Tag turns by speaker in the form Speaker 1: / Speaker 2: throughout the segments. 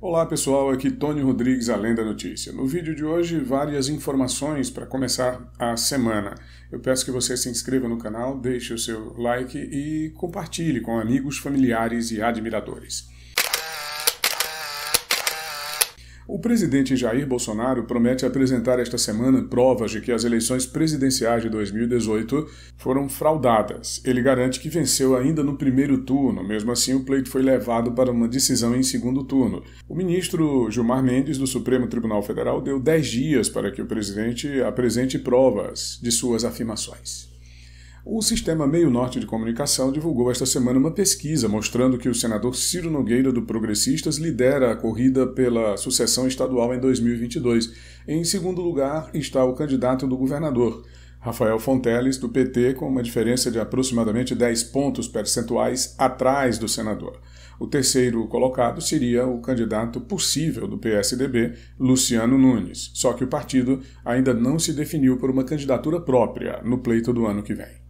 Speaker 1: Olá pessoal, aqui Tony Rodrigues, Além da Notícia. No vídeo de hoje, várias informações para começar a semana. Eu peço que você se inscreva no canal, deixe o seu like e compartilhe com amigos, familiares e admiradores. O presidente Jair Bolsonaro promete apresentar esta semana provas de que as eleições presidenciais de 2018 foram fraudadas. Ele garante que venceu ainda no primeiro turno, mesmo assim, o pleito foi levado para uma decisão em segundo turno. O ministro Gilmar Mendes, do Supremo Tribunal Federal, deu 10 dias para que o presidente apresente provas de suas afirmações. O Sistema Meio Norte de Comunicação divulgou esta semana uma pesquisa mostrando que o senador Ciro Nogueira do Progressistas lidera a corrida pela sucessão estadual em 2022. Em segundo lugar está o candidato do governador, Rafael Fonteles, do PT, com uma diferença de aproximadamente 10 pontos percentuais atrás do senador. O terceiro colocado seria o candidato possível do PSDB, Luciano Nunes, só que o partido ainda não se definiu por uma candidatura própria no pleito do ano que vem.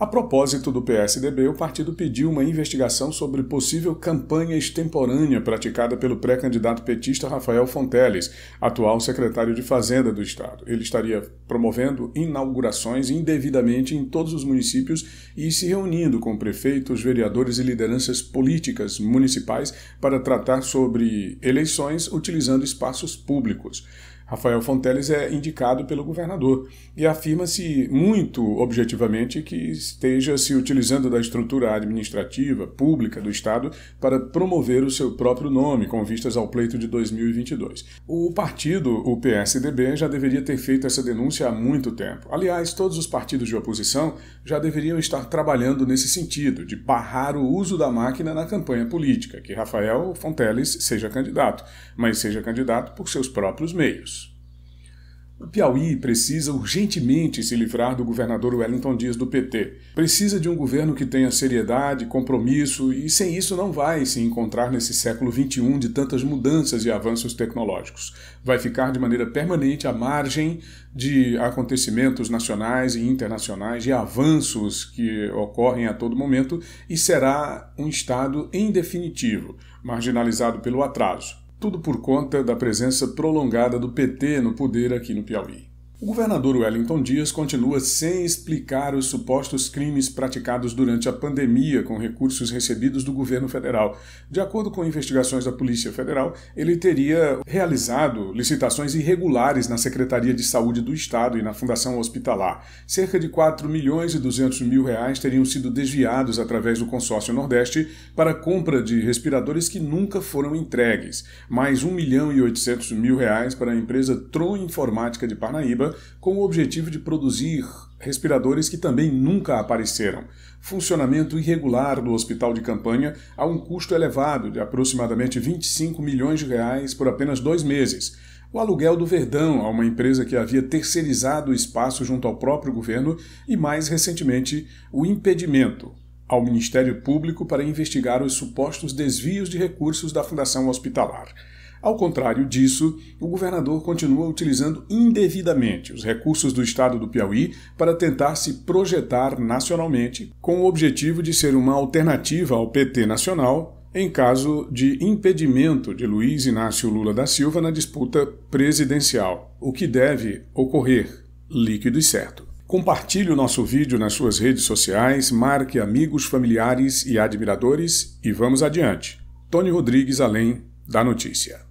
Speaker 1: A propósito do PSDB, o partido pediu uma investigação sobre possível campanha extemporânea praticada pelo pré-candidato petista Rafael Fonteles, atual secretário de Fazenda do Estado. Ele estaria promovendo inaugurações indevidamente em todos os municípios e se reunindo com prefeitos, vereadores e lideranças políticas municipais para tratar sobre eleições utilizando espaços públicos. Rafael Fonteles é indicado pelo governador e afirma-se muito objetivamente que esteja se utilizando da estrutura administrativa pública do Estado para promover o seu próprio nome com vistas ao pleito de 2022. O partido, o PSDB, já deveria ter feito essa denúncia há muito tempo. Aliás, todos os partidos de oposição já deveriam estar trabalhando nesse sentido, de barrar o uso da máquina na campanha política, que Rafael Fonteles seja candidato, mas seja candidato por seus próprios meios. O Piauí precisa urgentemente se livrar do governador Wellington Dias do PT. Precisa de um governo que tenha seriedade, compromisso e sem isso não vai se encontrar nesse século XXI de tantas mudanças e avanços tecnológicos. Vai ficar de maneira permanente à margem de acontecimentos nacionais e internacionais, de avanços que ocorrem a todo momento e será um Estado, em definitivo, marginalizado pelo atraso. Tudo por conta da presença prolongada do PT no poder aqui no Piauí. O governador Wellington Dias continua sem explicar os supostos crimes praticados durante a pandemia com recursos recebidos do governo federal. De acordo com investigações da Polícia Federal, ele teria realizado licitações irregulares na Secretaria de Saúde do Estado e na Fundação Hospitalar. Cerca de 4 milhões e 200 mil reais teriam sido desviados através do consórcio Nordeste para compra de respiradores que nunca foram entregues. Mais 1 milhão e 800 mil reais para a empresa Tron Informática de Parnaíba com o objetivo de produzir respiradores que também nunca apareceram. Funcionamento irregular do hospital de campanha a um custo elevado de aproximadamente 25 milhões de reais por apenas dois meses. O aluguel do Verdão a uma empresa que havia terceirizado o espaço junto ao próprio governo e, mais recentemente, o impedimento ao Ministério Público para investigar os supostos desvios de recursos da Fundação Hospitalar. Ao contrário disso, o governador continua utilizando indevidamente os recursos do estado do Piauí para tentar se projetar nacionalmente, com o objetivo de ser uma alternativa ao PT nacional em caso de impedimento de Luiz Inácio Lula da Silva na disputa presidencial, o que deve ocorrer, líquido e certo. Compartilhe o nosso vídeo nas suas redes sociais, marque amigos, familiares e admiradores e vamos adiante. Tony Rodrigues, além da notícia.